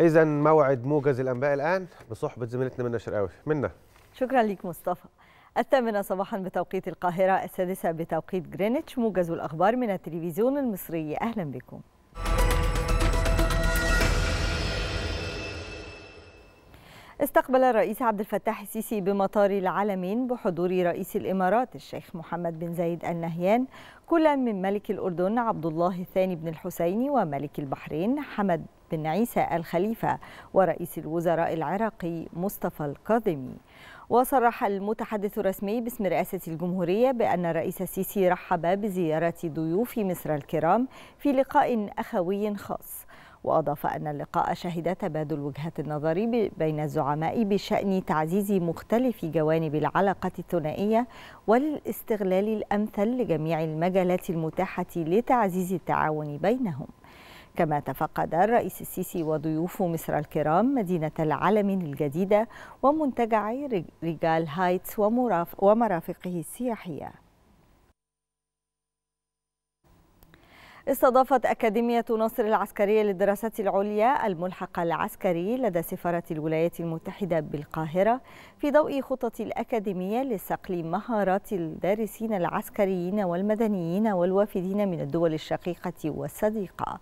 إذا موعد موجز الأنباء الآن بصحبة زميلتنا منى شرقاوي منى شكرا ليك مصطفى الثامنة صباحا بتوقيت القاهرة السادسة بتوقيت جرينتش موجز الأخبار من التلفزيون المصري أهلا بكم استقبل الرئيس عبد الفتاح السيسي بمطار العالمين بحضور رئيس الامارات الشيخ محمد بن زايد النهيان كل من ملك الاردن عبد الله الثاني بن الحسين وملك البحرين حمد بن عيسى الخليفه ورئيس الوزراء العراقي مصطفى الكاظمي وصرح المتحدث الرسمي باسم رئاسة الجمهورية بأن الرئيس السيسي رحب بزيارة ضيوف مصر الكرام في لقاء أخوي خاص وأضاف أن اللقاء شهد تبادل وجهات النظر بين الزعماء بشأن تعزيز مختلف جوانب العلاقة الثنائية والاستغلال الأمثل لجميع المجالات المتاحة لتعزيز التعاون بينهم كما تفقد الرئيس السيسي وضيوف مصر الكرام مدينة العلم الجديدة ومنتجع رجال هايتس ومرافقه السياحيه استضافت أكاديمية نصر العسكرية للدراسات العليا الملحق العسكري لدى سفارة الولايات المتحدة بالقاهرة في ضوء خطط الأكاديمية لصقل مهارات الدارسين العسكريين والمدنيين والوافدين من الدول الشقيقة والصديقة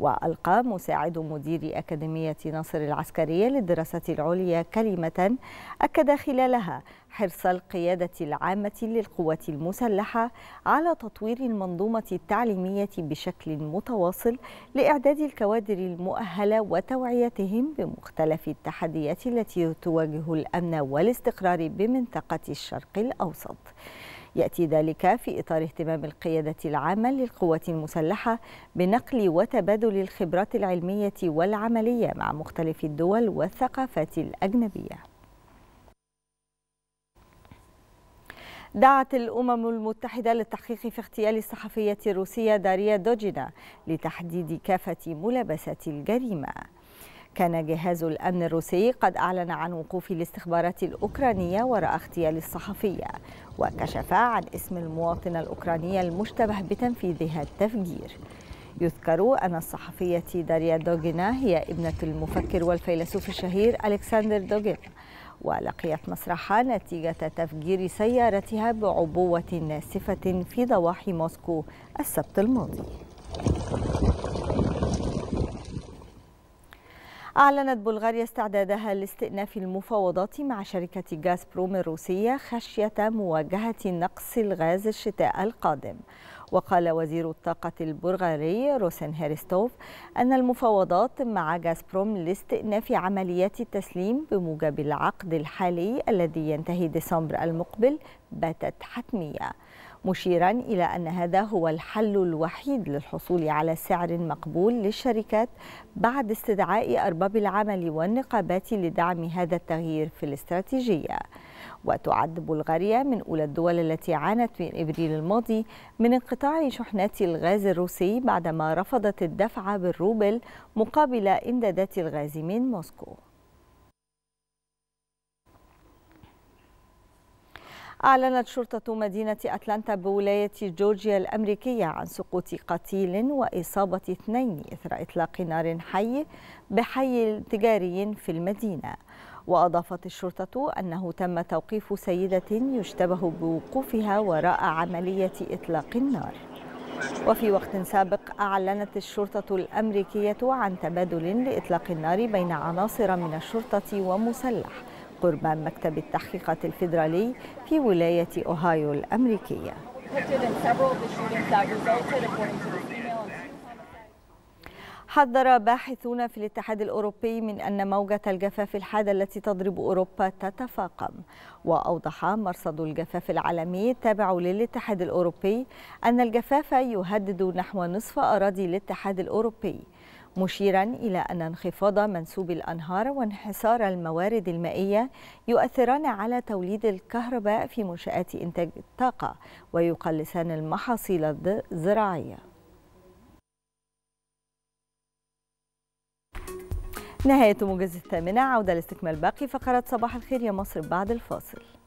وألقى مساعد مدير أكاديمية ناصر العسكرية للدراسات العليا كلمة أكد خلالها حرص القيادة العامة للقوات المسلحة على تطوير المنظومة التعليمية بشكل متواصل لإعداد الكوادر المؤهلة وتوعيتهم بمختلف التحديات التي تواجه الأمن والاستقرار بمنطقة الشرق الأوسط. يأتي ذلك في إطار اهتمام القيادة العامة للقوات المسلحة بنقل وتبادل الخبرات العلمية والعملية مع مختلف الدول والثقافات الأجنبية دعت الأمم المتحدة للتحقيق في اغتيال الصحفية الروسية داريا دوجينا لتحديد كافة ملابسات الجريمة كان جهاز الأمن الروسي قد أعلن عن وقوف الاستخبارات الأوكرانية وراء اغتيال الصحفية وكشف عن اسم المواطنة الأوكرانية المشتبه بتنفيذها التفجير يذكر أن الصحفية داريا دوغينا هي ابنة المفكر والفيلسوف الشهير ألكسندر دوغين ولقيت مسرحها نتيجة تفجير سيارتها بعبوة ناسفة في ضواحي موسكو السبت الماضي أعلنت بلغاريا استعدادها لاستئناف المفاوضات مع شركة غاز بروم الروسية خشية مواجهة نقص الغاز الشتاء القادم وقال وزير الطاقة البلغاري روسن هيرستوف أن المفاوضات مع غاز بروم لاستئناف عمليات التسليم بموجب العقد الحالي الذي ينتهي ديسمبر المقبل باتت حتمية مشيرا إلى أن هذا هو الحل الوحيد للحصول على سعر مقبول للشركات بعد استدعاء أرباب العمل والنقابات لدعم هذا التغيير في الاستراتيجية وتعد بلغاريا من أولى الدول التي عانت من إبريل الماضي من انقطاع شحنات الغاز الروسي بعدما رفضت الدفع بالروبل مقابل إمدادات الغاز من موسكو أعلنت شرطة مدينة أتلانتا بولاية جورجيا الأمريكية عن سقوط قتيل وإصابة اثنين إثر إطلاق نار حي بحي تجاري في المدينة وأضافت الشرطة أنه تم توقيف سيدة يشتبه بوقوفها وراء عملية إطلاق النار وفي وقت سابق أعلنت الشرطة الأمريكية عن تبادل لإطلاق النار بين عناصر من الشرطة ومسلح قرب مكتب التحقيقات الفيدرالي في ولاية أوهايو الأمريكية حذر باحثون في الاتحاد الأوروبي من أن موجة الجفاف الحادة التي تضرب أوروبا تتفاقم وأوضح مرصد الجفاف العالمي التابع للاتحاد الأوروبي أن الجفاف يهدد نحو نصف أراضي الاتحاد الأوروبي مشيرا إلى أن انخفاض منسوب الأنهار وانحسار الموارد المائية يؤثران على توليد الكهرباء في منشآت إنتاج الطاقة ويقلصان المحاصيل الزراعية نهاية موجز الثامنة عودة لاستكمال باقي فقرات صباح الخير يا مصر بعد الفاصل